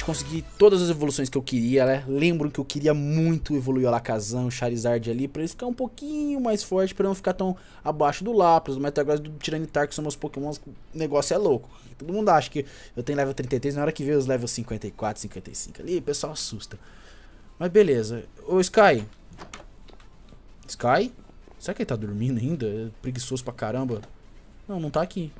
finalmente consegui todas as evoluções que eu queria, né? Lembro que eu queria muito evoluir o Alakazam, o Charizard ali, pra ele ficar um pouquinho mais forte, pra não ficar tão abaixo do Lapras, do Metagross do Tiranitar, que são meus Pokémon, o negócio é louco. Todo mundo acha que eu tenho level 33, na hora que vê os level 54, 55 ali, o pessoal assusta. Mas beleza. Ô Sky. Sky? Será que ele tá dormindo ainda? É preguiçoso pra caramba. Não, não tá aqui.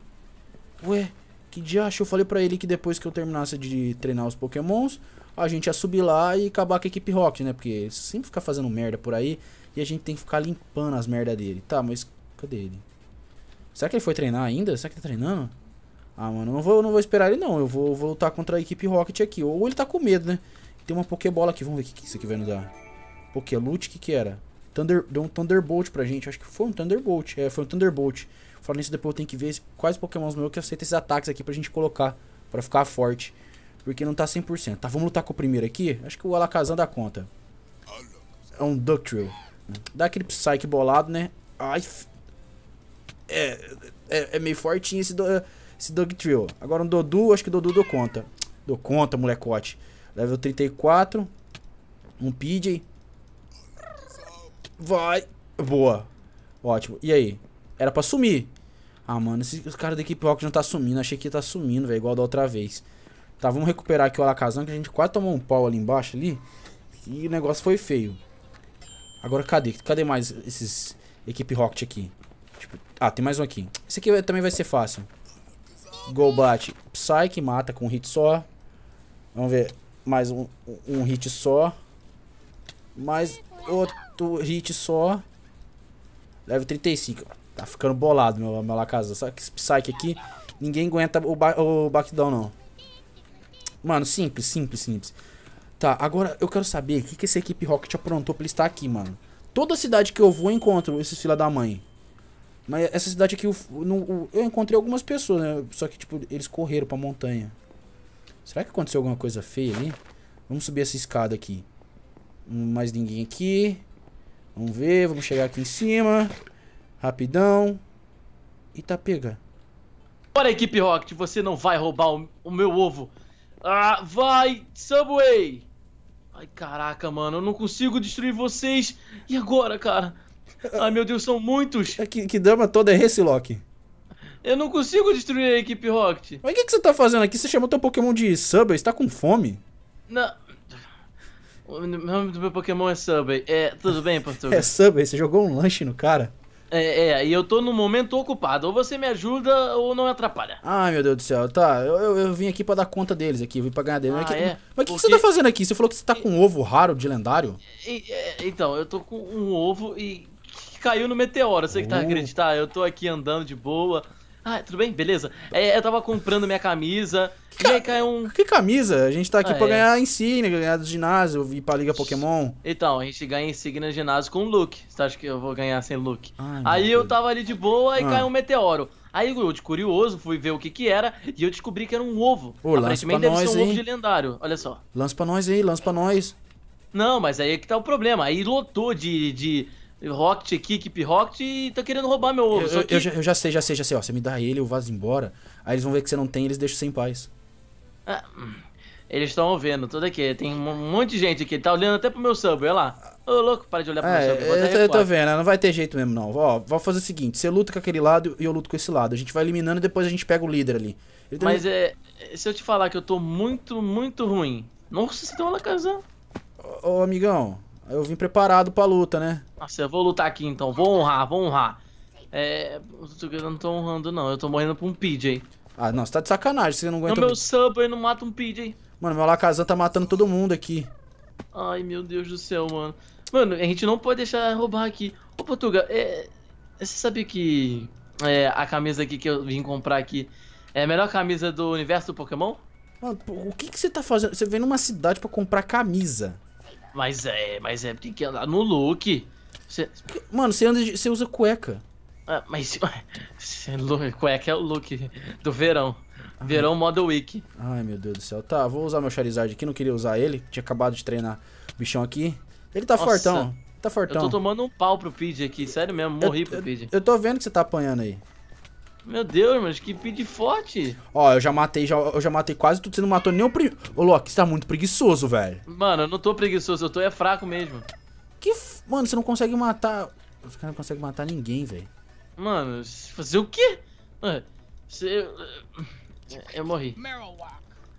Ué? Que acho eu falei pra ele que depois que eu terminasse de treinar os pokémons, a gente ia subir lá e acabar com a equipe Rocket, né? Porque sempre fica fazendo merda por aí e a gente tem que ficar limpando as merda dele. Tá, mas cadê ele? Será que ele foi treinar ainda? Será que tá treinando? Ah, mano, não vou, não vou esperar ele não. Eu vou, vou lutar contra a equipe Rocket aqui. Ou ele tá com medo, né? Tem uma Pokébola aqui. Vamos ver o que, que isso aqui vai nos dar. Pokéloot, o que que era? Thunder, deu um Thunderbolt pra gente. Acho que foi um Thunderbolt. É, foi um Thunderbolt. Falando isso, depois eu tenho que ver quais pokémons meu que aceita esses ataques aqui pra gente colocar. Pra ficar forte. Porque não tá 100%. Tá, vamos lutar com o primeiro aqui? Acho que o Alakazam dá conta. É um Ductrio. Né? Dá aquele Psyche bolado, né? Ai, é, é, é, meio fortinho esse, do, esse Ductrio. Agora um Dodu, acho que o Dodu dou conta. Dou conta, molecote. Level 34. Um PJ. Vai. Boa. Ótimo. E aí? Era pra sumir. Ah, mano, esse cara da equipe Rocket não tá sumindo. Achei que ia tá sumindo, velho, igual da outra vez. Tá, vamos recuperar aqui o Alakazam, que a gente quase tomou um pau ali embaixo, ali. E o negócio foi feio. Agora, cadê? Cadê mais esses equipe Rocket aqui? Tipo, ah, tem mais um aqui. Esse aqui também vai ser fácil. Golbat, Psyche, mata com um hit só. Vamos ver, mais um, um hit só. Mais outro hit só. Leve 35. Tá ficando bolado, meu, meu Lacazette. Só que esse Psyche aqui, ninguém aguenta o, ba o backdown, não. Mano, simples, simples, simples. Tá, agora eu quero saber o que, que essa equipe Rocket aprontou pra ele estar aqui, mano. Toda cidade que eu vou, eu encontro esses fila da mãe. Mas essa cidade aqui, eu, eu, eu encontrei algumas pessoas, né? Só que, tipo, eles correram pra montanha. Será que aconteceu alguma coisa feia ali? Vamos subir essa escada aqui. Hum, mais ninguém aqui. Vamos ver, vamos chegar aqui em cima. Rapidão. E tá pega. Bora, equipe Rocket, você não vai roubar o, o meu ovo. Ah, vai, Subway! Ai, caraca, mano, eu não consigo destruir vocês. E agora, cara? Ai, meu Deus, são muitos. É que, que drama todo é esse, Loki? Eu não consigo destruir a equipe Rocket. Mas o que, que, você tá fazendo aqui? Você chamou teu Pokémon de Subway? Você tá com fome? Não. O nome do meu Pokémon é Subway. É, tudo bem, Portugal? É Subway? Você jogou um lanche no cara? É, é, e eu tô num momento ocupado. Ou você me ajuda ou não me atrapalha. Ai, ah, meu Deus do céu. Tá, eu, eu, eu vim aqui pra dar conta deles aqui, eu vim pra ganhar deles. Ah, mas o é? que, Porque... que, você tá fazendo aqui? Você falou que você tá com um ovo raro de lendário? Então, eu tô com um ovo e caiu no meteoro. Você que tá uh. acreditando acreditar, eu tô aqui andando de boa. Ah, tudo bem? Beleza. É, eu tava comprando minha camisa. Que, e aí caiu um. Que camisa? A gente tá aqui ah, pra é. ganhar insígnia, ganhar do ginásio, ir pra Liga Pokémon. Então, a gente ganha insígnia no ginásio com Luke. Você acha que eu vou ganhar sem Luke? aí eu tava ali de boa e ah. caiu um meteoro. Aí eu, de curioso, fui ver o que que era e eu descobri que era um ovo. Ô, Aparentemente deve nós, ser um hein? ovo de lendário. Olha só. Lança pra nós aí, lança pra nós. Não, mas aí é que tá o problema. Aí lotou de, de Rocket, equipe Rocket e tá querendo roubar meu ovo. Eu, que... eu, já, eu, já, sei, já sei, já sei. Ó, você me dá ele, eu vazo embora. Aí eles vão ver que você não tem eles deixam sem paz. Ah, eles estão vendo tudo aqui. Tem um monte de gente aqui. Ele tá olhando até pro meu sub, olha lá. Ô, louco, para de olhar pro é, meu sub. Eu, eu, é, eu tô vendo, não vai ter jeito mesmo, não. Ó, vou fazer o seguinte: você luta com aquele lado e eu luto com esse lado. A gente vai eliminando e depois a gente pega o líder ali. Ele Mas tem... é, se eu te falar que eu tô muito, muito ruim. Nossa, você tem tá uma lacazão. Ô, ô, amigão. Eu vim preparado pra luta, né? Nossa, eu vou lutar aqui então. Vou honrar, vou honrar. É. Eu não tô honrando, não. Eu tô morrendo pra um PJ. Ah, não, você tá de sacanagem, você não aguenta. Não, meu aí não mata um PJ. Mano, meu Lacazan tá matando todo mundo aqui. Ai, meu Deus do céu, mano. Mano, a gente não pode deixar roubar aqui. Ô, Portuga, é, é... você sabia que é, a camisa aqui que eu vim comprar aqui é a melhor camisa do universo do Pokémon? Mano, o que, que você tá fazendo? Você vem numa cidade pra comprar camisa. Mas é, mas é, tem que andar no look. Você... Mano, você, anda de, você usa cueca. Ah, mas cueca é o look do verão. Ai. Verão Model Week. Ai, meu Deus do céu. Tá, vou usar meu Charizard aqui, não queria usar ele. Tinha acabado de treinar o bichão aqui. Ele tá Nossa. fortão. Tá fortão. Eu tô tomando um pau pro Pidge aqui, sério mesmo, morri eu, pro Pidge. Eu, eu tô vendo que você tá apanhando aí. Meu Deus, mas que pede forte. Ó, eu já matei, já, eu já matei quase tudo. Você não matou nem o primeiro. Ô, Loki, você tá muito preguiçoso, velho. Mano, eu não tô preguiçoso, eu tô é fraco mesmo. Que. F... Mano, você não consegue matar. Os caras não conseguem matar ninguém, velho. Mano, fazer o quê? Você. Eu morri.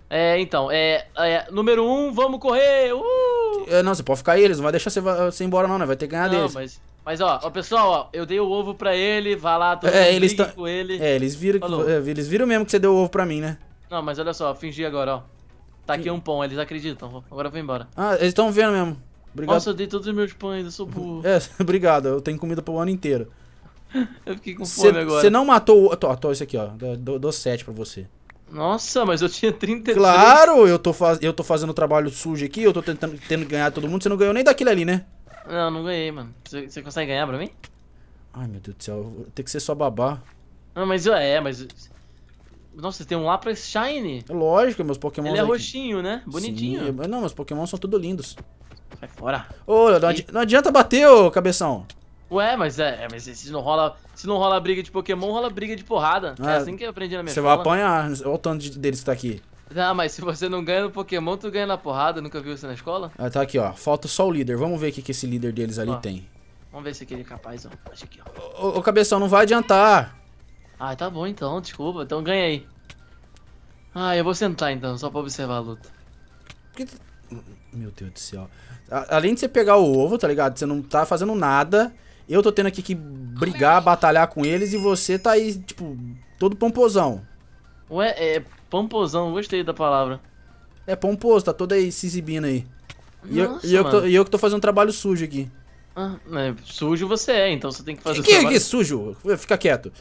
É, então, é, é, Número um, vamos correr! Uh! É, não, você pode ficar aí, eles não vai deixar você, você ir embora, não, né? Vai ter que ganhar não, deles. Mas... Mas ó, ó, pessoal, ó, eu dei o ovo pra ele, vá lá, todo é, eles tá... com ele. É, eles viram, é, eles viram mesmo que você deu o ovo pra mim, né? Não, mas olha só, fingi agora, ó. Tá aqui um pão, eles acreditam. Agora eu vou embora. Ah, eles estão vendo mesmo. Obrigado. Nossa, eu dei todos os meus pães, eu sou burro. É, obrigado, eu tenho comida pro ano inteiro. eu fiquei com fome agora. Você não matou o... Tô, tô, isso aqui, ó. Dou, dou 7 pra você. Nossa, mas eu tinha 33. Claro, eu tô, faz... eu tô fazendo trabalho sujo aqui, eu tô tentando ganhar todo mundo. Você não ganhou nem daquele ali, né? Não, não ganhei, mano. Você consegue ganhar pra mim? Ai, meu Deus do céu. Tem que ser só babá. Não, mas é, mas... Nossa, você tem um Lapras Shine? É lógico, meus Pokémon. Ele é roxinho, né? Bonitinho. Sim, eu... não, meus Pokémon são tudo lindos. Sai fora. Ô, não, adi... não adianta bater, ô cabeção. Ué, mas é, é, mas se não rola, se não rola briga de Pokémon, rola briga de porrada. é, é assim que eu aprendi na minha Você vai apanhar, olha o tanto de, deles que tá aqui. Não, mas se você não ganha no Pokémon, tu ganha na porrada. Nunca viu isso na escola? Ah, tá aqui, ó. Falta só o líder. Vamos ver o que, que esse líder deles ali ó, tem. Vamos ver se aquele é capaz, ó. Acho aqui, ó. Ô, ô, cabeção, não vai adiantar. Ah, tá bom então. Desculpa. Então ganha aí. Ah, eu vou sentar então, só pra observar a luta. Meu Deus do céu. além de você pegar o ovo, tá ligado? Você não tá fazendo nada. Eu tô tendo aqui que brigar, batalhar com eles e você tá aí, tipo, todo pomposão. Ué, é pomposão, gostei da palavra. É pomposo, tá todo aí se exibindo aí. Nossa, e, eu, e, eu tô, e, eu, que tô fazendo um trabalho sujo aqui. Ah, é, sujo você é, então você tem que fazer que, o é trabalho. Que sujo? Fica quieto.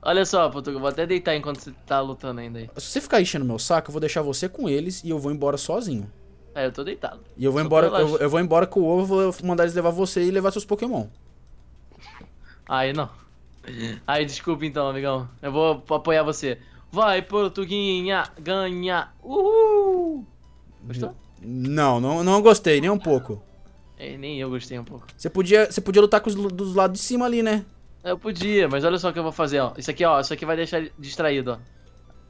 Olha só, Portugal, vou até deitar enquanto você tá lutando ainda aí. Se você ficar enchendo meu saco, eu vou deixar você com eles e eu vou embora sozinho. É, eu tô deitado. E eu vou embora, eu, eu, vou embora com o ovo, vou mandar eles levar você e levar seus Pokémon. Aí não. Aí desculpa então, amigão. Eu vou apoiar você. Vai, Portuguinha, ganha. Uhul! Gostou? Não, não, não gostei, nem um pouco. É, nem eu gostei um pouco. Você podia, você podia lutar com os dos lados de cima ali, né? Eu podia, mas olha só o que eu vou fazer, ó. Isso aqui, ó, isso aqui vai deixar distraído, ó.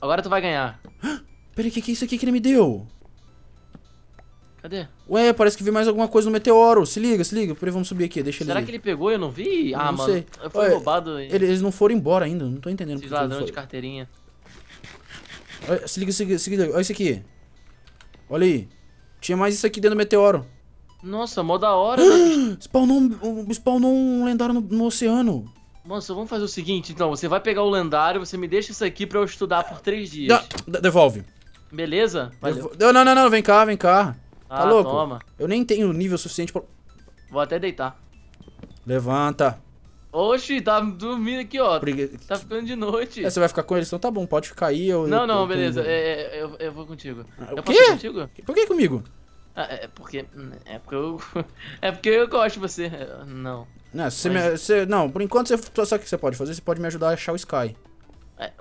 Agora tu vai ganhar. Peraí, o que, que é isso aqui que ele me deu? Cadê? Ué, parece que vi mais alguma coisa no meteoro. Se liga, se liga. Peraí, vamos subir aqui. Deixa Será que ele pegou e eu não vi? ah, não mano. Sei. Eu fui Ué, roubado. Eles não foram embora ainda, não tô entendendo. Esses ladrão de carteirinha. Se liga, se liga, se liga. Olha isso aqui. Olha aí. Tinha mais isso aqui dentro do meteoro. Nossa, mó da hora. né? spawnou, um, spawnou um lendário no, no oceano. Nossa, vamos fazer o seguinte, então. Você vai pegar o lendário, você me deixa isso aqui pra eu estudar por três dias. Não, devolve. Beleza? Valeu. Não, não, não, vem cá, vem cá. Tá ah, tá louco? Toma. Eu nem tenho nível suficiente pra... Vou até deitar. Levanta. Oxi, tá dormindo aqui, ó. Briga... Tá ficando de noite. É, você vai ficar com eles? Então tá bom, pode ficar aí. Eu, não, eu, não, beleza. É, é, é, eu, eu vou contigo. Ah, o quê? contigo? Por que comigo? Ah, é, é porque. Hum, é porque eu. É porque eu gosto de você. Não. Não, você Mas... me, você, não por enquanto você. Sabe o que você pode fazer? Você pode me ajudar a achar o Sky.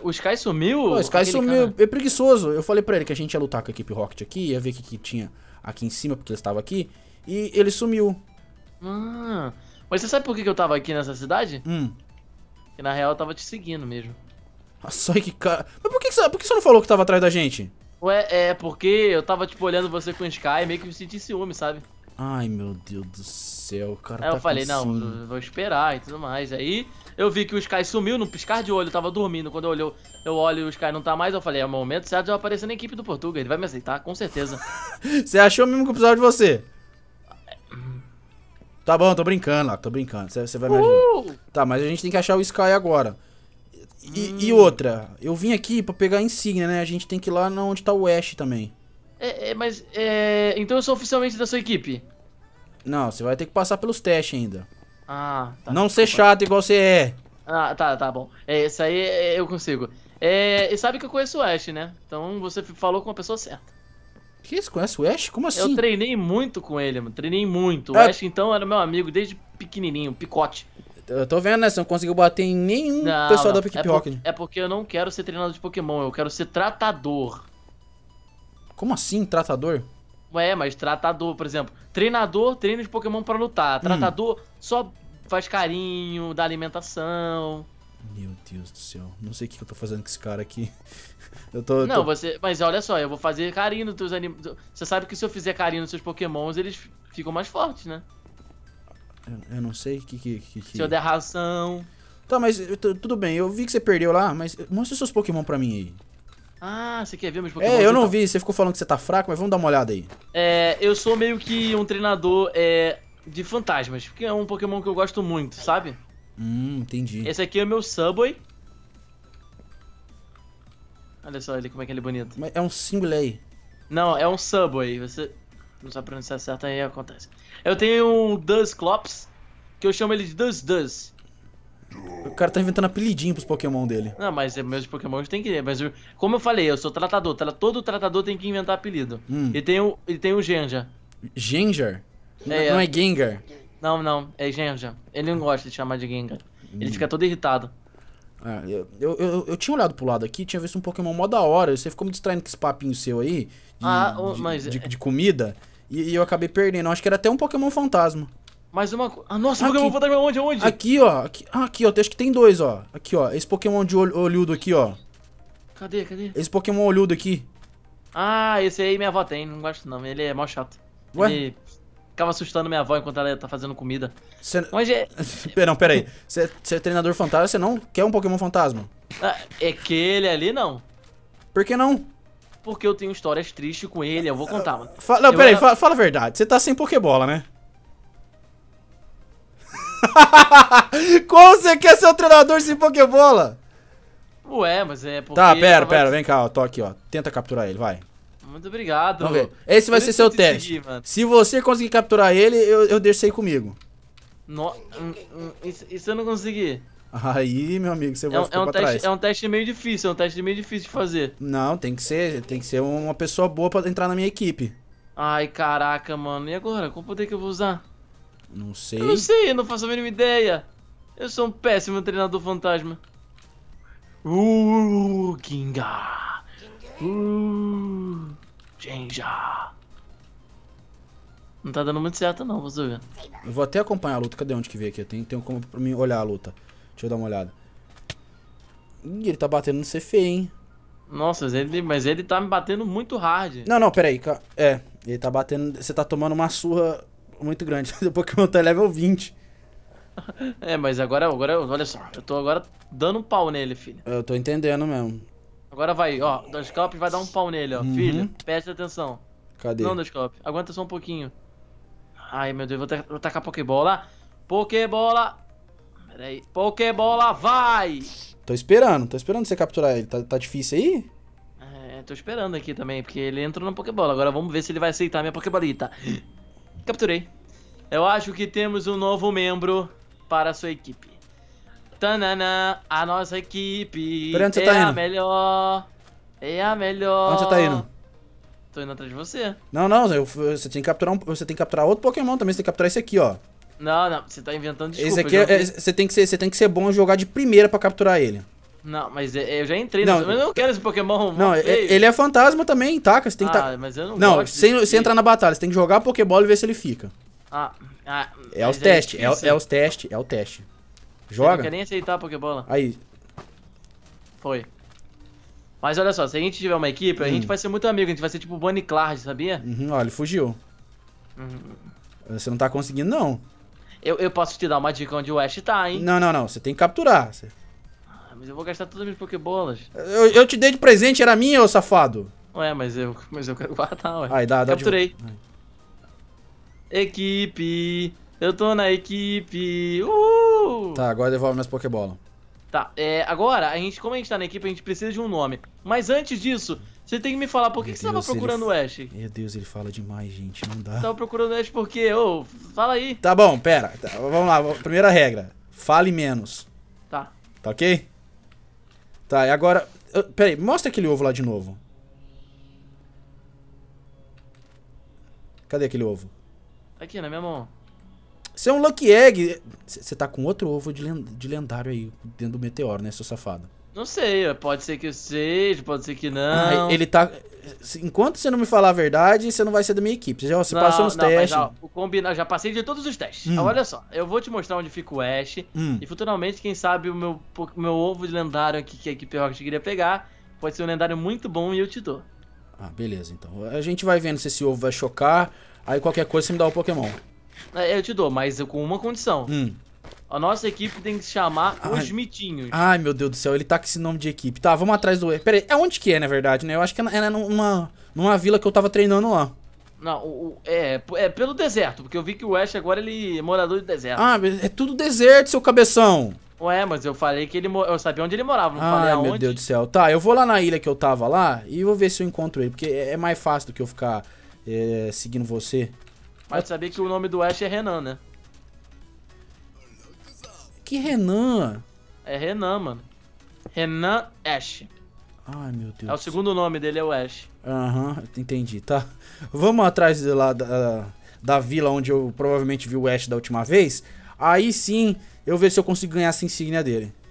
O Sky sumiu? o Sky sumiu, cara? é preguiçoso. Eu falei pra ele que a gente ia lutar com a equipe Rocket aqui, ia ver o que, que tinha aqui em cima, porque ele estava aqui, e ele sumiu. Ah, mas você sabe por que eu tava aqui nessa cidade? Hum. Que na real eu tava te seguindo mesmo. Nossa, que cara. Mas por que, você, por que você não falou que tava atrás da gente? Ué, é porque eu tava, tipo, olhando você com o Sky meio que me senti ciúme, sabe? Ai, meu Deus do céu, cara. Aí tá eu falei, não, vou esperar e tudo mais. Aí eu vi que o Sky sumiu no piscar de olho, tava dormindo. Quando eu olho, eu olho e o Sky não tá mais, eu falei, é o momento certo de eu aparecer na equipe do Portugal. ele vai me aceitar, com certeza. você achou mesmo que eu precisava de você? Tá bom, tô brincando lá, tô brincando. Você vai me ajudar. Uhul. Tá, mas a gente tem que achar o Sky agora. E, hum. e, outra, eu vim aqui pra pegar a insígnia, né? A gente tem que ir lá onde tá o Ash também. É, é mas. É... Então eu sou oficialmente da sua equipe? Não, você vai ter que passar pelos testes ainda. Ah, tá. Não ser chato igual você é. Ah, tá, tá bom. É, isso aí é, eu consigo. É, e sabe que eu conheço o Ash, né? Então você falou com a pessoa certa. Que isso? Conhece o Ash? Como assim? Eu treinei muito com ele, mano. Treinei muito. O é... Ash, então, era meu amigo desde pequenininho, picote. Eu tô vendo, né? Você não conseguiu bater em nenhum não, pessoal não. da Pikachu. É, por... é porque eu não quero ser treinador de Pokémon, eu quero ser tratador. Como assim, tratador? É, mas tratador, por exemplo. Treinador treina de Pokémon para lutar. Hum. Tratador hum. só faz carinho, dá alimentação. Meu Deus do céu. Não sei o que eu tô fazendo com esse cara aqui. Eu tô. não, tô... você. Mas olha só, eu vou fazer carinho nos teus animais. Você sabe que se eu fizer carinho nos seus pokémons, eles ficam mais fortes, né? Eu, eu não sei o que, que, que, que. Se eu der ração. Tá, mas tudo bem, eu vi que você perdeu lá, mas mostra seus Pokémon pra mim aí. Ah, você quer ver meus Pokémon? É, eu não tá... vi, você ficou falando que você tá fraco, mas vamos dar uma olhada aí. É, eu sou meio que um treinador é, de fantasmas, porque é um Pokémon que eu gosto muito, sabe? Hum, entendi. Esse aqui é o meu Subway. Olha só ele, como é que ele é bonito. Mas é um Singulay. Não, é um Subway. Você não sabe pronunciar certo, aí acontece. Eu tenho um Clops, que eu chamo ele de Dus Dus. O cara tá inventando apelidinho pros Pokémon dele. Não, mas é meus Pokémon tem que. Mas eu, como eu falei, eu sou tratador. Todo tratador tem que inventar apelido. Hum. E tem o, e tem o Genja. Genjar? É, não é, é Gengar? Não, não, é Genja. Ele não gosta de chamar de Gengar. Ele fica hum. todo irritado. Ah, eu, eu, eu, eu, tinha olhado pro lado aqui, tinha visto um Pokémon mó da hora. Você ficou me distraindo com esse papinho seu aí. De, ah, de, mas... de, é- de comida. E, e, eu acabei perdendo. Acho que era até um Pokémon fantasma. Mais uma. Ah, nossa, aqui. Pokémon fantasma é onde? Onde? Aqui, ó. Aqui, ah, aqui, ó. Acho que tem dois, ó. Aqui, ó. Esse Pokémon de olh olhudo aqui, ó. Cadê, cadê? Esse Pokémon olhudo aqui. Ah, esse aí minha avó tem. Não gosto não. Ele é mó chato. Ué? Ele ficava assustando minha avó enquanto ela tá fazendo comida. Cê... Mas é... não, peraí. Você é treinador fantasma, você não quer um Pokémon fantasma? Ah, é que ele ali não. Por que não? Porque eu tenho histórias tristes com ele, eu vou contar, mano. Fala, não, eu peraí, era... fala, fala, a verdade. Você tá sem Pokébola, né? Como você quer ser um treinador sem Pokébola? Ué, mas é porque... Tá, pera, tava... pera, vem cá, ó, tô aqui, ó. Tenta capturar ele, vai muito obrigado. Vamos ver. Esse vai eu ser seu teste. Se você conseguir capturar ele, eu, eu deixo aí comigo. No... E se eu não conseguir? Aí, meu amigo, você é vai é, ficar é um teste, trás. É um teste meio difícil, é um teste meio difícil de fazer. Não, tem que ser, tem que ser uma pessoa boa pra entrar na minha equipe. Ai, caraca, mano. E agora? Qual poder que eu vou usar? Não sei. Eu não sei, eu não faço a mínima ideia. Eu sou um péssimo treinador fantasma. Uh, Kinga. Uh. Genja. Não tá dando muito certo não, você ver. Eu vou até acompanhar a luta. Cadê onde que veio aqui? Tem, tem como pra mim olhar a luta. Deixa eu dar uma olhada. Ih, ele tá batendo no CF, hein? Nossa, mas ele, mas ele tá me batendo muito hard. Não, não, peraí. É, ele tá batendo... Você tá tomando uma surra muito grande. o Pokémon tá level 20. É, mas agora, agora, olha só. Eu tô agora dando um pau nele, filho. Eu tô entendendo mesmo. Agora vai, ó. Dodgecope vai dar um pau nele, ó. Uhum. Filho, preste atenção. Cadê? Não, Dodgecope. Aguenta só um pouquinho. Ai, meu Deus, vou, vou tacar Pokébola. Pokébola! Peraí. aí. Pokébola, vai! Tô esperando, tô esperando você capturar ele. Tá, tá difícil aí? É, tô esperando aqui também, porque ele entrou na Pokébola. Agora vamos ver se ele vai aceitar minha Pokébolita. Capturei. Eu acho que temos um novo membro para a sua equipe. Tanana, a nossa equipe onde é você tá é a indo? melhor. É a melhor. Onde você tá indo? Tô indo atrás de você. Não, não, eu, você, tem que capturar um, você tem que capturar outro Pokémon também, você tem que capturar esse aqui, ó. Não, não, você tá inventando desculpa. Esse aqui, é, é, você, tem que ser, você tem que ser bom e jogar de primeira pra capturar ele. Não, mas é, eu já entrei, não, mas eu não quero esse Pokémon. Não, ele é fantasma também, taca. Você tem que tá... Ah, mas eu não Não, sem, sem entrar na batalha, você tem que jogar a Pokébola e ver se ele fica. Ah, ah, é os testes, é, é, é os testes, é o teste. Joga. Você não quer nem aceitar a Pokébola. Aí. Foi. Mas olha só, se a gente tiver uma equipe, a gente hum. vai ser muito amigo, a gente vai ser tipo Bonnie Clark, sabia? Uhum, olha, ele fugiu. Uhum. Você não tá conseguindo, não. Eu, eu posso te dar uma dica onde o Ash tá, hein? Não, não, não. Você tem que capturar. Você... Ah, mas eu vou gastar todas as minhas Pokébolas. Eu, eu te dei de presente, era minha, ô safado. Ué, mas eu, mas eu quero guardar, ué. Aí, dá, dá Capturei. De... Equipe, eu tô na equipe. Uhul. Tá, agora devolve minhas Pokébola. Tá, é, agora, a gente, como a gente tá na equipe, a gente precisa de um nome. Mas antes disso, você tem que me falar por que, que você tava procurando ele... o Ash. Meu Deus, ele fala demais, gente, não dá. Tava procurando o Ash por quê? Ô, fala aí. Tá bom, pera. Tá, vamos lá, primeira regra. Fale menos. Tá. Tá ok? Tá, e agora... Pera aí, mostra aquele ovo lá de novo. Cadê aquele ovo? Tá aqui, na minha mão. Você é um Lucky Egg. Você tá com outro ovo de lendário aí dentro do meteoro, né, seu safado? Não sei, é, pode ser que eu seja, pode ser que não. Ah, ele tá. Enquanto você não me falar a verdade, você não vai ser da minha equipe. Você já você não, passou nos não, testes. Mas, ó, combina... já passei de todos os testes. Hum. Ah, olha só, eu vou te mostrar onde fica o Ash. Hum. E futuramente, quem sabe, o meu, meu ovo de lendário aqui que a equipe Rocket queria pegar pode ser um lendário muito bom e eu te dou. Ah, beleza, então. A gente vai vendo se esse ovo vai chocar. Aí qualquer coisa você me dá o Pokémon. É, eu te dou, mas com uma condição. Hum. A nossa equipe tem que se chamar ai. Os Mitinhos. Ai, meu Deus do céu, ele tá com esse nome de equipe. Tá, vamos atrás do... Pera aí, é onde que é, na verdade, né? Eu acho que é, é numa, numa vila que eu tava treinando lá. Não, o, é, é pelo deserto, porque eu vi que o Ash agora ele é morador de deserto. Ah, é tudo deserto, seu cabeção. Ué, mas eu falei que ele eu sabia onde ele morava, não ah, falei aonde. meu Deus do céu. Tá, eu vou lá na ilha que eu tava lá e vou ver se eu encontro ele, porque é, é mais fácil do que eu ficar é, seguindo você. Mas sabia que o nome do Ash é Renan, né? Que Renan? É Renan, mano. Renan Ash. Ai, meu Deus. É o segundo nome dele, é o Ash. Aham, uhum, entendi, tá. Vamos atrás de lá da, da vila onde eu provavelmente vi o Ash da última vez. Aí sim, eu ver se eu consigo ganhar essa insígnia dele.